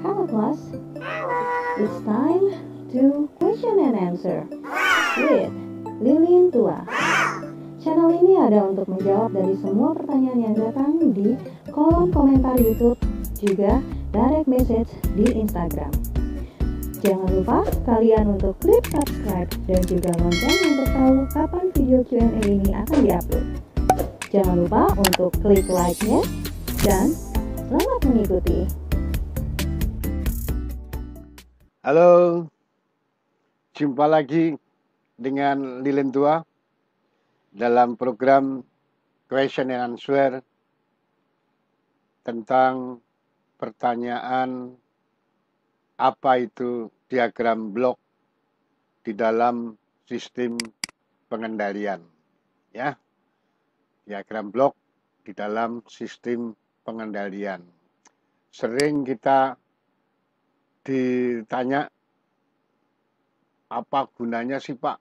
Hello class. It's time to question and answer with Lilin Tua. Channel ini ada untuk menjawab dari semua pertanyaan yang datang di kolom komentar YouTube, juga direct message di Instagram. Jangan lupa kalian untuk klik subscribe dan juga lonceng untuk tahu kapan video Q&A ini akan diupload. Jangan lupa untuk klik like-nya dan selamat mengikuti. Halo, jumpa lagi dengan Lilin Tua dalam program Question and Answer tentang pertanyaan apa itu diagram blok di dalam sistem pengendalian. Ya, diagram blok di dalam sistem pengendalian. Sering kita ditanya apa gunanya sih Pak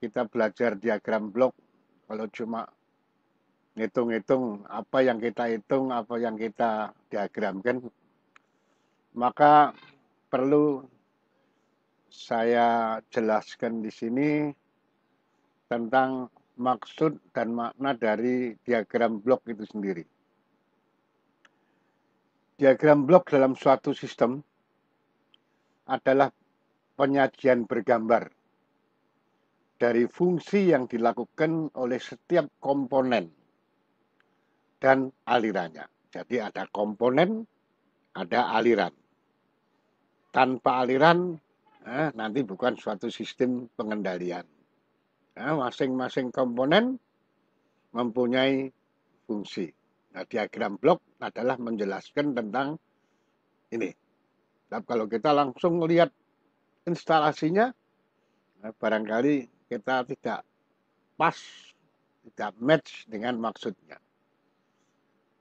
kita belajar diagram blok kalau cuma ngitung-ngitung apa yang kita hitung, apa yang kita diagramkan, maka perlu saya jelaskan di sini tentang maksud dan makna dari diagram blok itu sendiri. Diagram blok dalam suatu sistem adalah penyajian bergambar dari fungsi yang dilakukan oleh setiap komponen dan alirannya. Jadi ada komponen, ada aliran. Tanpa aliran, eh, nanti bukan suatu sistem pengendalian. Eh, masing-masing nah, komponen mempunyai fungsi. Nah, diagram blok adalah menjelaskan tentang ini. Tapi nah, kalau kita langsung melihat instalasinya, nah, barangkali kita tidak pas, tidak match dengan maksudnya.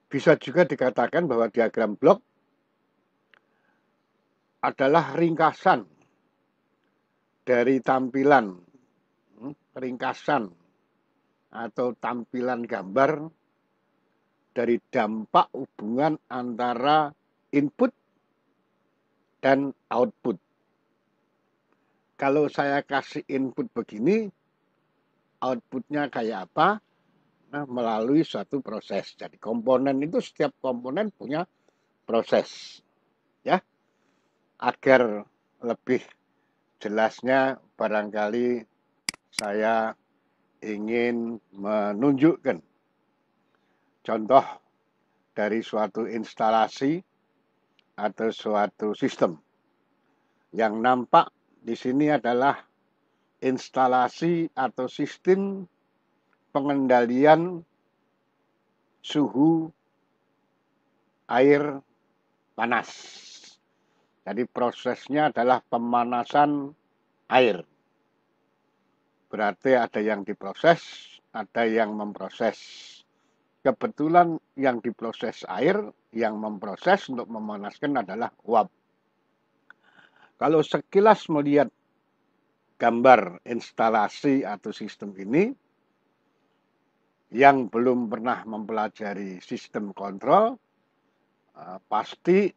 Bisa juga dikatakan bahwa diagram blok adalah ringkasan dari tampilan, hmm, ringkasan atau tampilan gambar dari dampak hubungan antara input dan output. Kalau saya kasih input begini, outputnya kayak apa? Nah, melalui suatu proses. Jadi komponen itu setiap komponen punya proses. Ya. Agar lebih jelasnya barangkali saya ingin menunjukkan contoh dari suatu instalasi atau suatu sistem. Yang nampak di sini adalah instalasi atau sistem pengendalian suhu air panas. Jadi prosesnya adalah pemanasan air. Berarti ada yang diproses, ada yang memproses kebetulan yang diproses air, yang memproses untuk memanaskan adalah uap. Kalau sekilas melihat gambar instalasi atau sistem ini, yang belum pernah mempelajari sistem kontrol, eh, pasti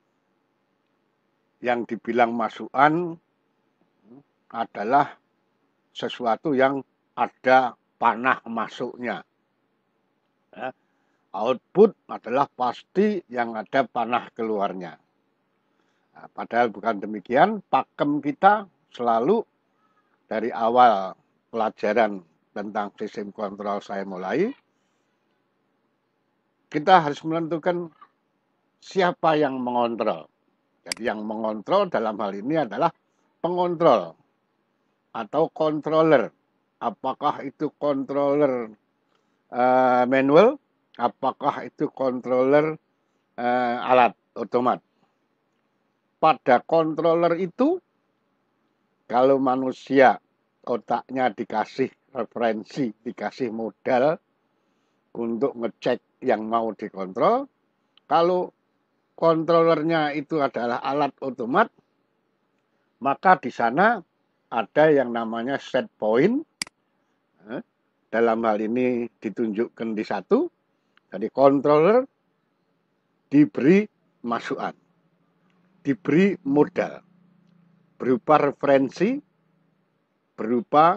yang dibilang masukan adalah sesuatu yang ada panah masuknya. Ya, output adalah pasti yang ada panah keluarnya. Nah, padahal bukan demikian, pakem kita selalu dari awal pelajaran tentang sistem kontrol saya mulai, kita harus menentukan siapa yang mengontrol. Jadi yang mengontrol dalam hal ini adalah pengontrol atau controller. Apakah itu controller uh, manual apakah itu controller eh, alat otomat. Pada controller itu, kalau manusia otaknya dikasih referensi, dikasih modal untuk ngecek yang mau dikontrol, kalau kontrolernya itu adalah alat otomat, maka di sana ada yang namanya set point. Eh, dalam hal ini ditunjukkan di satu, jadi controller diberi masukan, diberi modal berupa referensi, berupa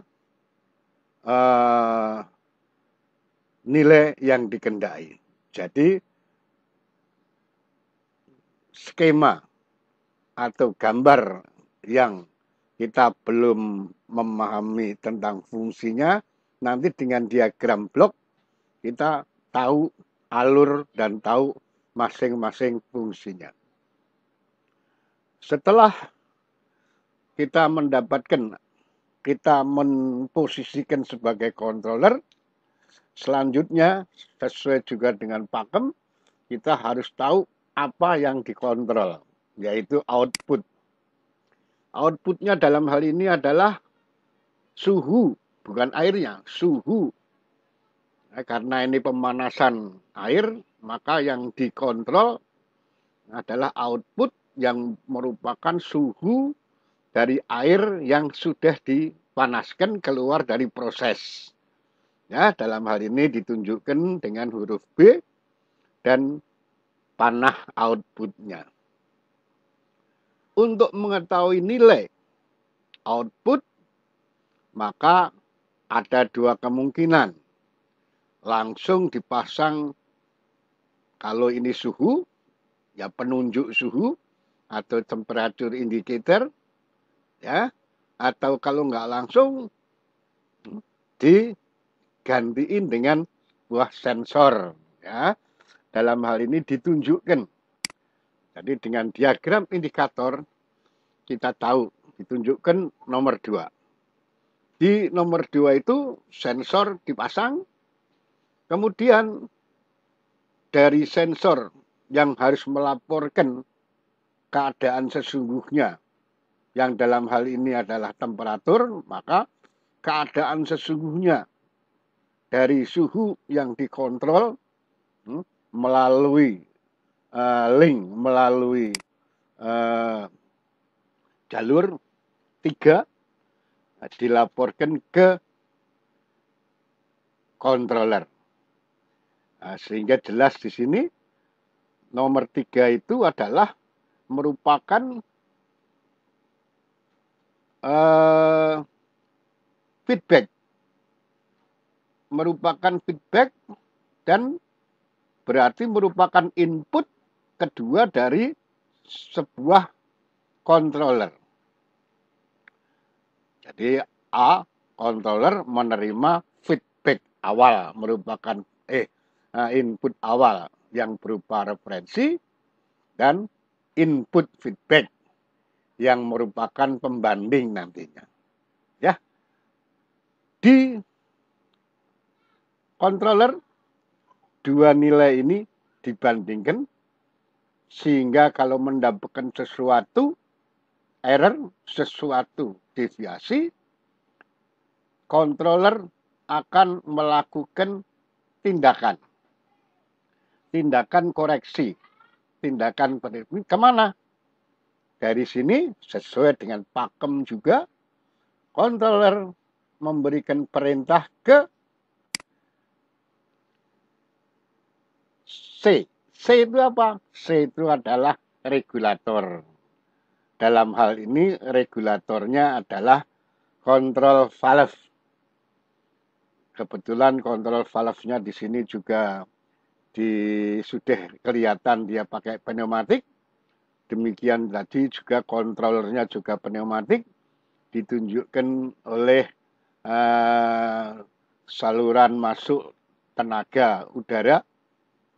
uh, nilai yang dikendai. Jadi skema atau gambar yang kita belum memahami tentang fungsinya, nanti dengan diagram blok kita tahu alur dan tahu masing-masing fungsinya. Setelah kita mendapatkan, kita memposisikan sebagai controller, selanjutnya sesuai juga dengan pakem, kita harus tahu apa yang dikontrol, yaitu output. Outputnya dalam hal ini adalah suhu, bukan airnya, suhu Eh, karena ini pemanasan air, maka yang dikontrol adalah output yang merupakan suhu dari air yang sudah dipanaskan keluar dari proses. Ya, dalam hal ini ditunjukkan dengan huruf B dan panah outputnya. Untuk mengetahui nilai output, maka ada dua kemungkinan langsung dipasang kalau ini suhu, ya penunjuk suhu atau temperatur indicator, ya atau kalau nggak langsung digantiin dengan buah sensor, ya dalam hal ini ditunjukkan. Jadi dengan diagram indikator kita tahu ditunjukkan nomor dua. Di nomor dua itu sensor dipasang, Kemudian dari sensor yang harus melaporkan keadaan sesungguhnya yang dalam hal ini adalah temperatur, maka keadaan sesungguhnya dari suhu yang dikontrol hmm, melalui eh, link, melalui eh, jalur tiga dilaporkan ke controller. Nah, sehingga jelas di sini nomor tiga itu adalah merupakan uh, feedback, merupakan feedback dan berarti merupakan input kedua dari sebuah controller. Jadi A controller menerima feedback awal merupakan eh Uh, input awal yang berupa referensi dan input feedback yang merupakan pembanding nantinya. Ya. Di controller dua nilai ini dibandingkan sehingga kalau mendapatkan sesuatu error, sesuatu deviasi, controller akan melakukan tindakan tindakan koreksi, tindakan penerbit kemana? Dari sini sesuai dengan pakem juga, controller memberikan perintah ke C. C itu apa? C itu adalah regulator. Dalam hal ini regulatornya adalah kontrol valve. Kebetulan kontrol valve-nya di sini juga di sudah kelihatan dia pakai pneumatik. Demikian tadi juga kontrolernya juga pneumatik ditunjukkan oleh uh, saluran masuk tenaga udara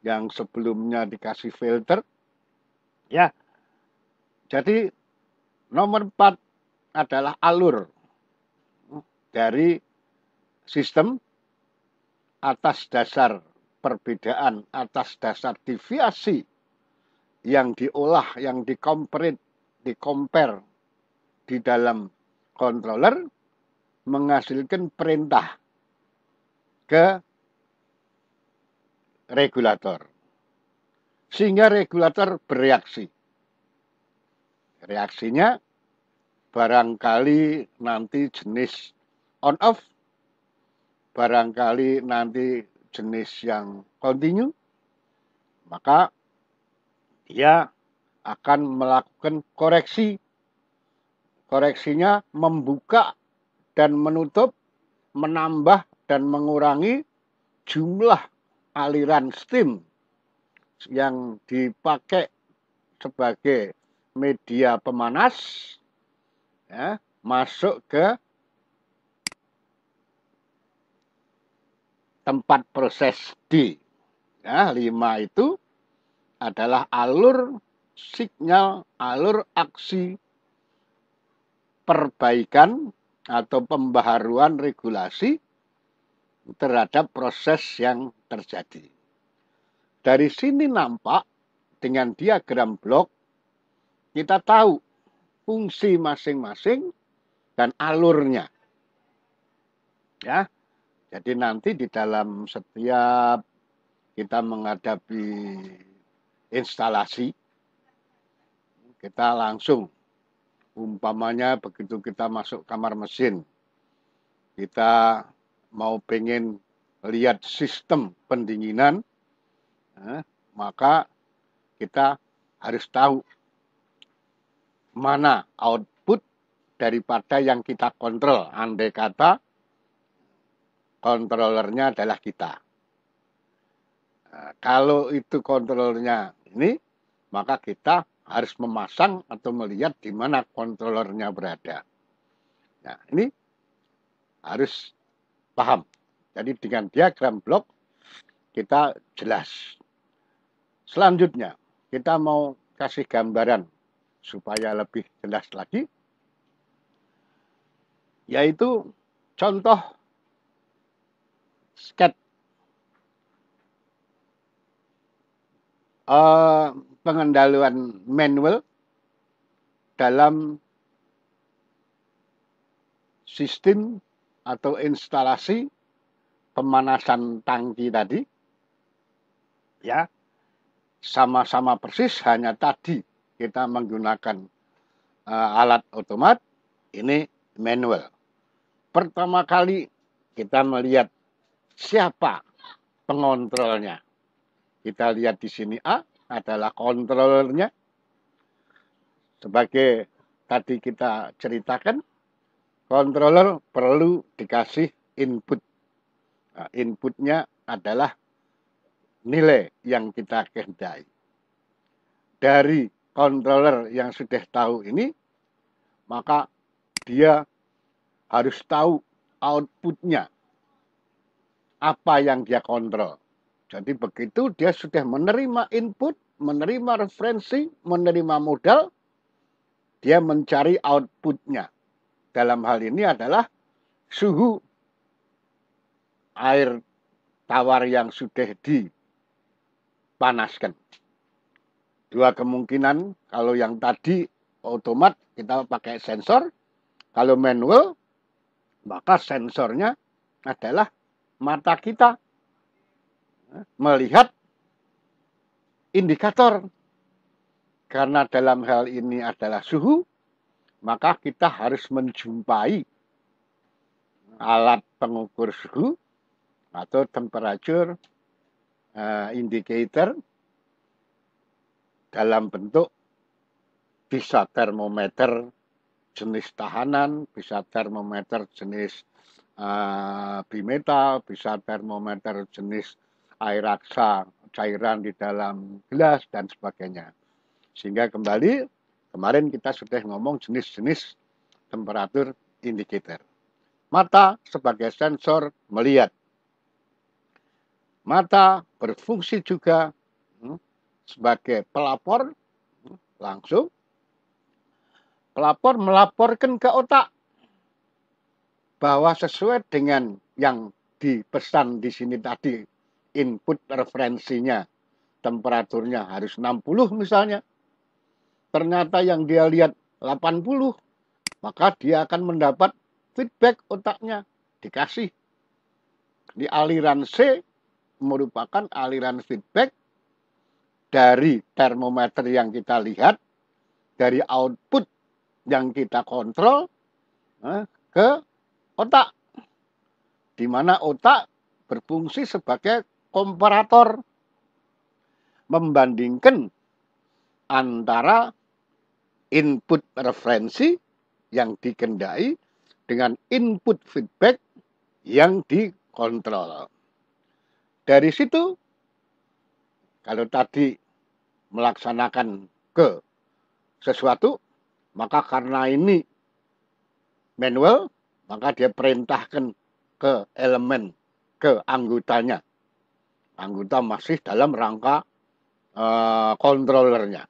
yang sebelumnya dikasih filter. Ya. Jadi nomor 4 adalah alur dari sistem atas dasar perbedaan atas dasar deviasi yang diolah, yang dikomprit, dikomper di dalam controller menghasilkan perintah ke regulator. Sehingga regulator bereaksi. Reaksinya barangkali nanti jenis on off, barangkali nanti jenis yang kontinu, maka dia akan melakukan koreksi. Koreksinya membuka dan menutup, menambah dan mengurangi jumlah aliran steam yang dipakai sebagai media pemanas ya, masuk ke tempat proses D. Ya, lima itu adalah alur sinyal alur aksi perbaikan atau pembaharuan regulasi terhadap proses yang terjadi. Dari sini nampak dengan diagram blok kita tahu fungsi masing-masing dan alurnya. Ya. Jadi nanti di dalam setiap kita menghadapi instalasi, kita langsung, umpamanya begitu kita masuk kamar mesin, kita mau pengen lihat sistem pendinginan, eh, maka kita harus tahu mana output daripada yang kita kontrol. Andai kata kontrolernya adalah kita. Nah, kalau itu kontrolernya ini, maka kita harus memasang atau melihat di mana kontrolernya berada. Nah, ini harus paham. Jadi dengan diagram blok kita jelas. Selanjutnya, kita mau kasih gambaran supaya lebih jelas lagi, yaitu contoh sket uh, eh, pengendalian manual dalam sistem atau instalasi pemanasan tangki tadi ya sama-sama persis hanya tadi kita menggunakan uh, alat otomat ini manual pertama kali kita melihat siapa pengontrolnya. Kita lihat di sini A adalah kontrolernya. Sebagai tadi kita ceritakan, kontroler perlu dikasih input. Nah, inputnya adalah nilai yang kita kehendaki. Dari kontroler yang sudah tahu ini, maka dia harus tahu outputnya apa yang dia kontrol. Jadi begitu dia sudah menerima input, menerima referensi, menerima modal, dia mencari outputnya. Dalam hal ini adalah suhu air tawar yang sudah dipanaskan. Dua kemungkinan, kalau yang tadi otomat kita pakai sensor, kalau manual maka sensornya adalah mata kita eh, melihat indikator. Karena dalam hal ini adalah suhu, maka kita harus menjumpai alat pengukur suhu atau temperature eh, indicator dalam bentuk bisa termometer jenis tahanan, bisa termometer jenis uh, bimetal, bisa termometer jenis air raksa, cairan di dalam gelas, dan sebagainya. Sehingga kembali, kemarin kita sudah ngomong jenis-jenis temperatur indikator. Mata sebagai sensor melihat. Mata berfungsi juga hmm, sebagai pelapor hmm, langsung. Pelapor melaporkan ke otak bahwa sesuai dengan yang dipesan di sini tadi, input referensinya, temperaturnya harus 60 misalnya, ternyata yang dia lihat 80, maka dia akan mendapat feedback otaknya, dikasih. Di aliran C merupakan aliran feedback dari termometer yang kita lihat, dari output yang kita kontrol eh, ke otak. Di mana otak berfungsi sebagai komparator membandingkan antara input referensi yang dikendai dengan input feedback yang dikontrol. Dari situ, kalau tadi melaksanakan ke sesuatu, maka karena ini manual, maka dia perintahkan ke elemen, ke anggotanya. Anggota masih dalam rangka uh, kontrolernya.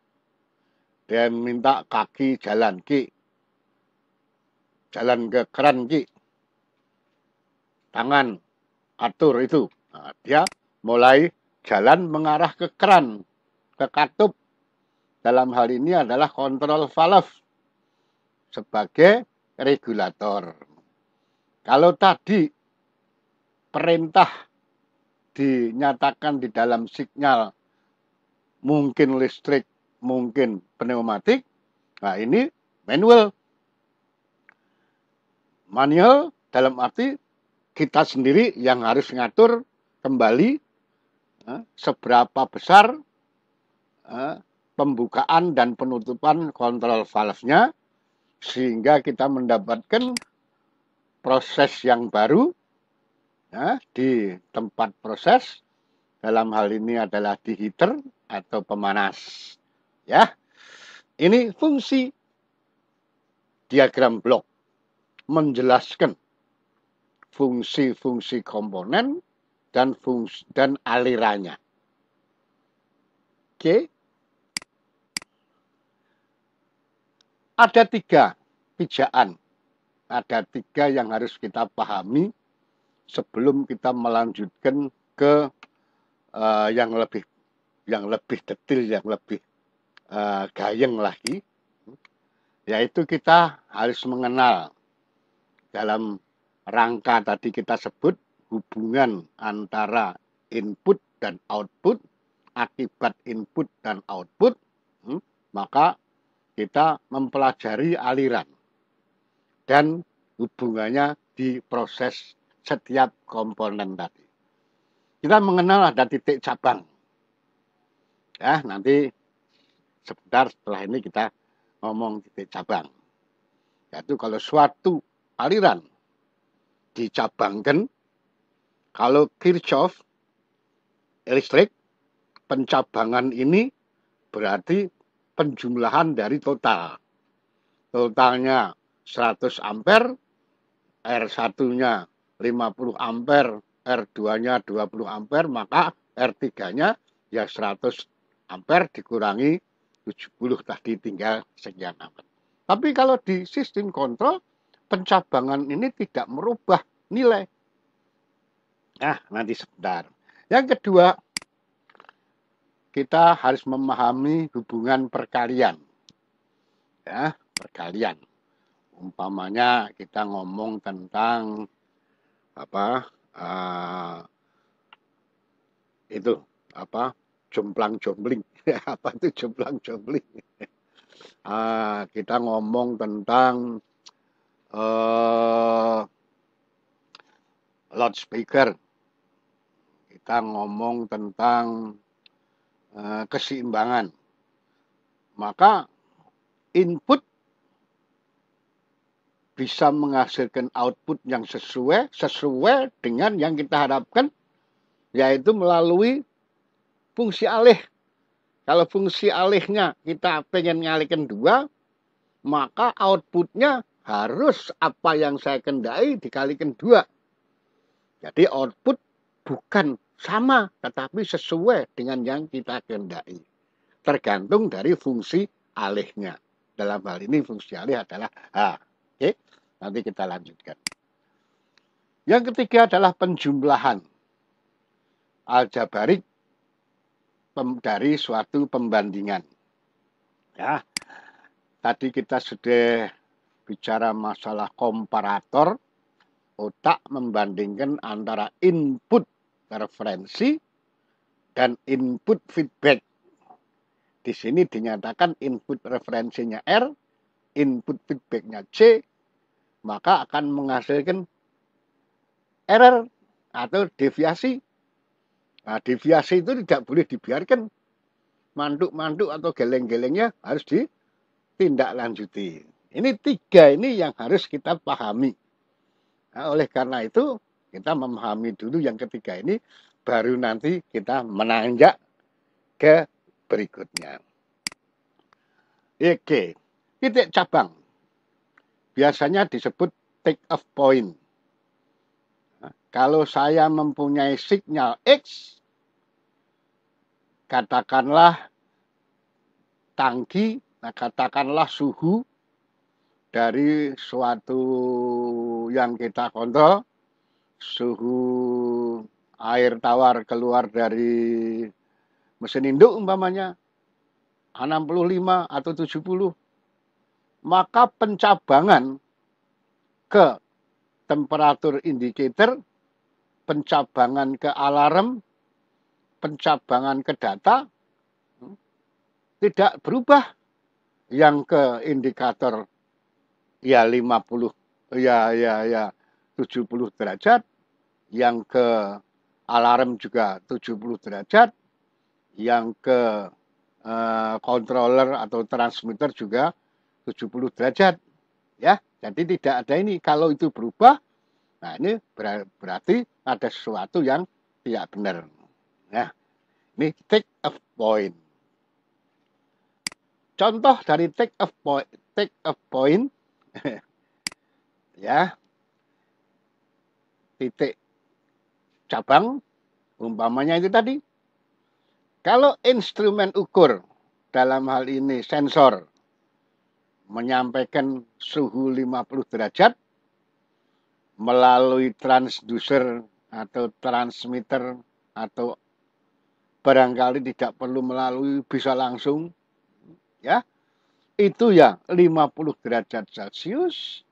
dia minta kaki jalan, ki. Jalan ke keran, ki. Tangan, atur itu. Nah, dia mulai jalan mengarah ke keran, ke katup. Dalam hal ini adalah kontrol valve sebagai regulator. Kalau tadi perintah dinyatakan di dalam sinyal mungkin listrik, mungkin pneumatik, nah ini manual. Manual dalam arti kita sendiri yang harus ngatur kembali eh, seberapa besar eh, pembukaan dan penutupan kontrol valve-nya sehingga kita mendapatkan proses yang baru ya, di tempat proses dalam hal ini adalah di heater atau pemanas ya ini fungsi diagram blok menjelaskan fungsi-fungsi komponen dan fungsi dan alirannya oke ada tiga pijakan ada tiga yang harus kita pahami sebelum kita melanjutkan ke uh, yang lebih yang lebih detail yang lebih uh, gayeng lagi yaitu kita harus mengenal dalam rangka tadi kita sebut hubungan antara input dan output akibat input dan output hmm, maka kita mempelajari aliran dan hubungannya di proses setiap komponen tadi. Kita mengenal ada titik cabang. Ya, nanti sebentar setelah ini kita ngomong titik cabang. Yaitu kalau suatu aliran dicabangkan, kalau Kirchhoff listrik pencabangan ini berarti penjumlahan dari total. Totalnya 100 ampere, R1-nya 50 ampere, R2-nya 20 ampere, maka R3-nya ya 100 ampere dikurangi 70 tadi tinggal sekian ampere. Tapi kalau di sistem kontrol, pencabangan ini tidak merubah nilai. Nah, nanti sebentar. Yang kedua, kita harus memahami hubungan perkalian. Ya, perkalian umpamanya kita ngomong tentang apa uh, itu apa jomplang jombling apa itu jomplang jombling uh, eh, kita ngomong tentang uh, loudspeaker kita ngomong tentang uh, keseimbangan maka input bisa menghasilkan output yang sesuai sesuai dengan yang kita harapkan yaitu melalui fungsi alih. Kalau fungsi alihnya kita pengen ngalihkan dua, maka outputnya harus apa yang saya kendai dikalikan dua. Jadi output bukan sama, tetapi sesuai dengan yang kita kendai. Tergantung dari fungsi alihnya. Dalam hal ini fungsi alih adalah H. Oke, nanti kita lanjutkan. Yang ketiga adalah penjumlahan aljabarik dari suatu pembandingan. Ya, tadi kita sudah bicara masalah komparator, otak membandingkan antara input referensi dan input feedback. Di sini dinyatakan input referensinya R, input feedbacknya C, maka akan menghasilkan error atau deviasi. Nah, deviasi itu tidak boleh dibiarkan. manduk-manduk atau geleng-gelengnya harus ditindaklanjuti. Ini tiga ini yang harus kita pahami. Nah, oleh karena itu, kita memahami dulu yang ketiga ini, baru nanti kita menanjak ke berikutnya. Oke, titik cabang biasanya disebut take off point. Nah, kalau saya mempunyai signal X, katakanlah tangki, nah katakanlah suhu dari suatu yang kita kontrol, suhu air tawar keluar dari mesin induk umpamanya 65 atau 70 maka pencabangan ke temperatur indicator, pencabangan ke alarm, pencabangan ke data hmm, tidak berubah. Yang ke indikator ya 50 ya ya ya 70 derajat, yang ke alarm juga 70 derajat, yang ke uh, controller atau transmitter juga 70 derajat. Ya, jadi tidak ada ini. Kalau itu berubah, nah ini berarti ada sesuatu yang tidak benar. Nah, ini take a point. Contoh dari take a point, take a point, ya, titik cabang, umpamanya itu tadi. Kalau instrumen ukur, dalam hal ini sensor, menyampaikan suhu 50 derajat melalui transducer atau transmitter atau barangkali tidak perlu melalui bisa langsung ya itu ya 50 derajat Celcius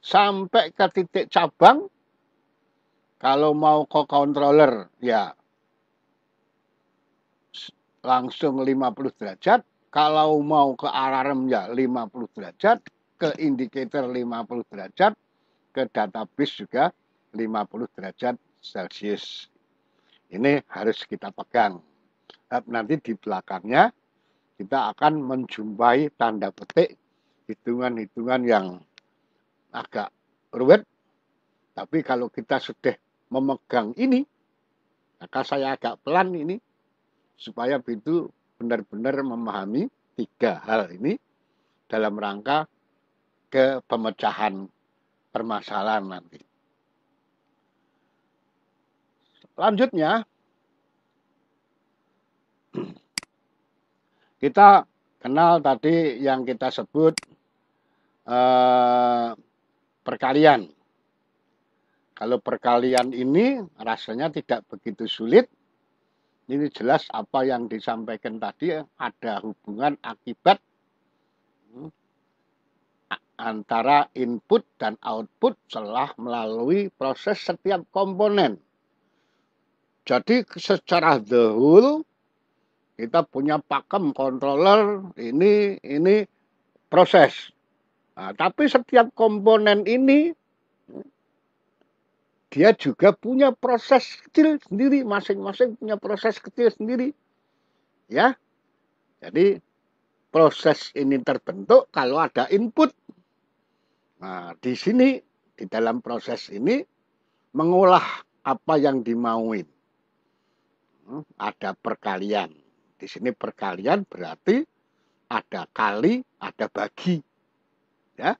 sampai ke titik cabang kalau mau ke controller ya langsung 50 derajat kalau mau ke alarm ya 50 derajat, ke indikator 50 derajat, ke database juga 50 derajat Celcius. Ini harus kita pegang. Nah, nanti di belakangnya kita akan menjumpai tanda petik hitungan-hitungan yang agak ruwet. Tapi kalau kita sudah memegang ini, maka saya agak pelan ini supaya pintu benar-benar memahami tiga hal ini dalam rangka ke pemecahan permasalahan nanti. Selanjutnya, kita kenal tadi yang kita sebut eh, perkalian. Kalau perkalian ini rasanya tidak begitu sulit ini jelas apa yang disampaikan tadi ya, ada hubungan akibat hmm, antara input dan output setelah melalui proses setiap komponen. Jadi secara the whole kita punya pakem controller ini ini proses. Nah, tapi setiap komponen ini dia juga punya proses kecil sendiri, masing-masing punya proses kecil sendiri. Ya. Jadi proses ini terbentuk kalau ada input. Nah, di sini di dalam proses ini mengolah apa yang dimauin. Hmm, ada perkalian. Di sini perkalian berarti ada kali, ada bagi. Ya.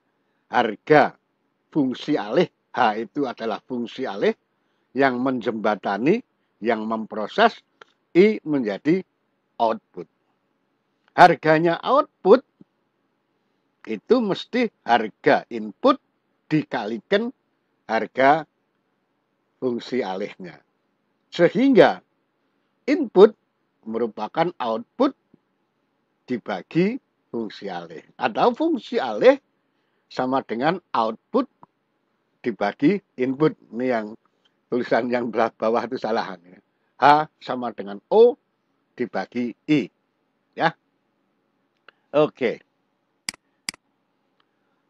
Harga fungsi alih H itu adalah fungsi alih yang menjembatani, yang memproses, I menjadi output. Harganya output itu mesti harga input dikalikan harga fungsi alihnya. Sehingga input merupakan output dibagi fungsi alih. Atau fungsi alih sama dengan output dibagi input ini yang tulisan yang belah bawah itu salahan ya. H sama dengan O dibagi I ya oke okay.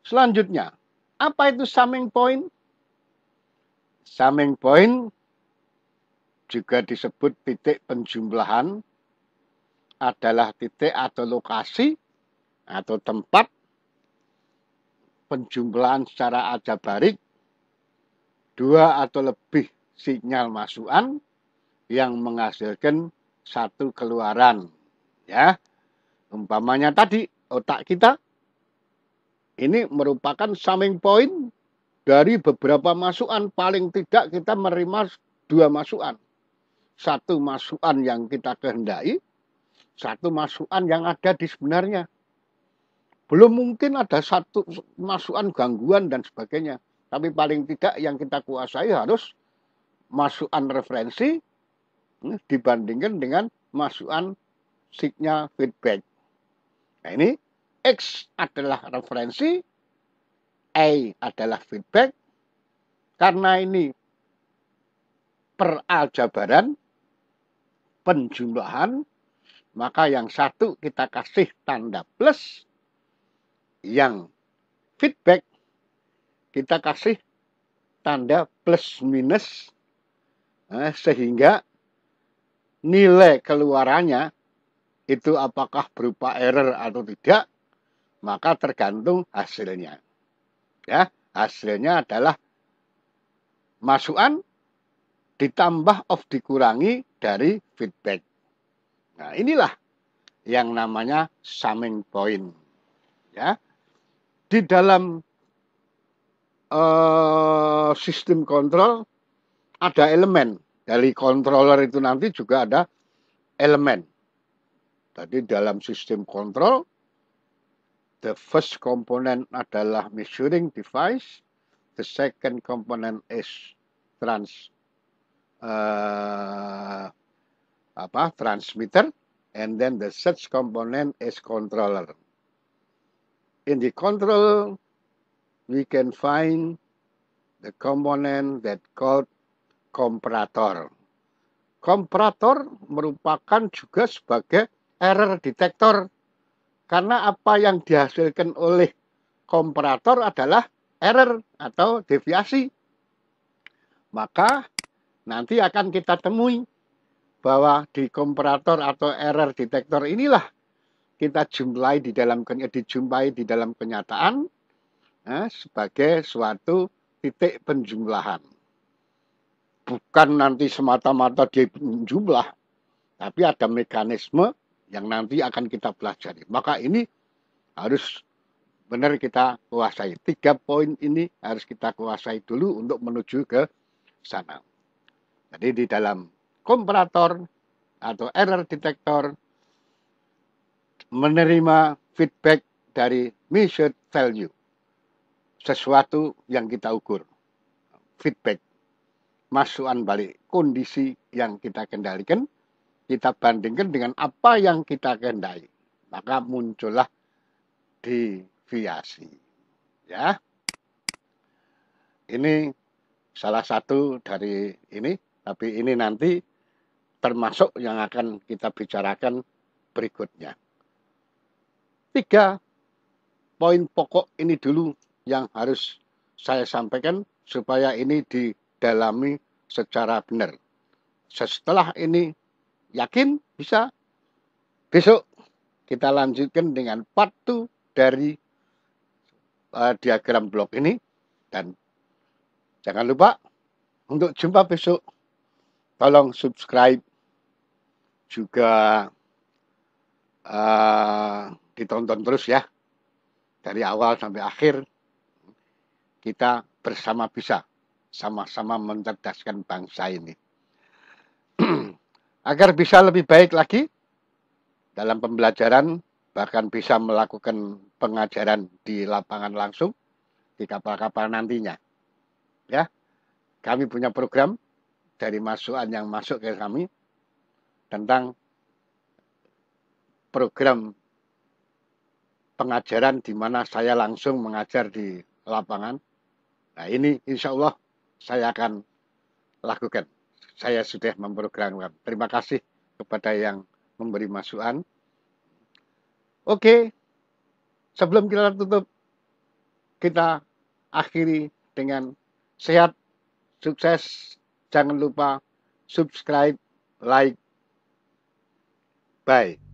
selanjutnya apa itu summing point summing point juga disebut titik penjumlahan adalah titik atau lokasi atau tempat penjumlahan secara ajabarik dua atau lebih sinyal masukan yang menghasilkan satu keluaran. Ya, umpamanya tadi otak kita ini merupakan summing point dari beberapa masukan. Paling tidak kita menerima dua masukan. Satu masukan yang kita kehendaki, satu masukan yang ada di sebenarnya. Belum mungkin ada satu masukan gangguan dan sebagainya. Tapi paling tidak yang kita kuasai harus masukan referensi hmm, dibandingkan dengan masukan signal feedback. Nah ini X adalah referensi, A adalah feedback. Karena ini peraljabaran, penjumlahan, maka yang satu kita kasih tanda plus, yang feedback kita kasih tanda plus minus eh, sehingga nilai keluarannya itu apakah berupa error atau tidak maka tergantung hasilnya ya hasilnya adalah masukan ditambah of dikurangi dari feedback nah inilah yang namanya summing point ya di dalam Eh, sistem kontrol ada elemen dari controller itu nanti juga ada elemen. Jadi dalam sistem kontrol, the first component adalah measuring device, the second component is trans uh, apa transmitter, and then the third component is controller. In the control we can find the component that called comparator. Comparator merupakan juga sebagai error detector karena apa yang dihasilkan oleh komparator adalah error atau deviasi. Maka nanti akan kita temui bahwa di komparator atau error detector inilah kita jumlahi di dalam dijumpai di dalam kenyataan sebagai suatu titik penjumlahan. Bukan nanti semata-mata dia jumlah, tapi ada mekanisme yang nanti akan kita pelajari. Maka ini harus benar kita kuasai. Tiga poin ini harus kita kuasai dulu untuk menuju ke sana. Jadi di dalam komparator atau error detector menerima feedback dari measured value sesuatu yang kita ukur. Feedback, masukan balik, kondisi yang kita kendalikan, kita bandingkan dengan apa yang kita kendali. Maka muncullah deviasi. Ya. Ini salah satu dari ini, tapi ini nanti termasuk yang akan kita bicarakan berikutnya. Tiga poin pokok ini dulu yang harus saya sampaikan supaya ini didalami secara benar. Setelah ini yakin bisa besok kita lanjutkan dengan part 2 dari uh, diagram blok ini dan jangan lupa untuk jumpa besok tolong subscribe juga uh, ditonton terus ya dari awal sampai akhir kita bersama bisa sama-sama mencerdaskan bangsa ini. Agar bisa lebih baik lagi dalam pembelajaran, bahkan bisa melakukan pengajaran di lapangan langsung di kapal-kapal nantinya. Ya, kami punya program dari masukan yang masuk ke kami tentang program pengajaran di mana saya langsung mengajar di lapangan Nah ini insya Allah saya akan lakukan. Saya sudah memprogramkan. Terima kasih kepada yang memberi masukan. Oke, sebelum kita tutup, kita akhiri dengan sehat, sukses. Jangan lupa subscribe, like, bye.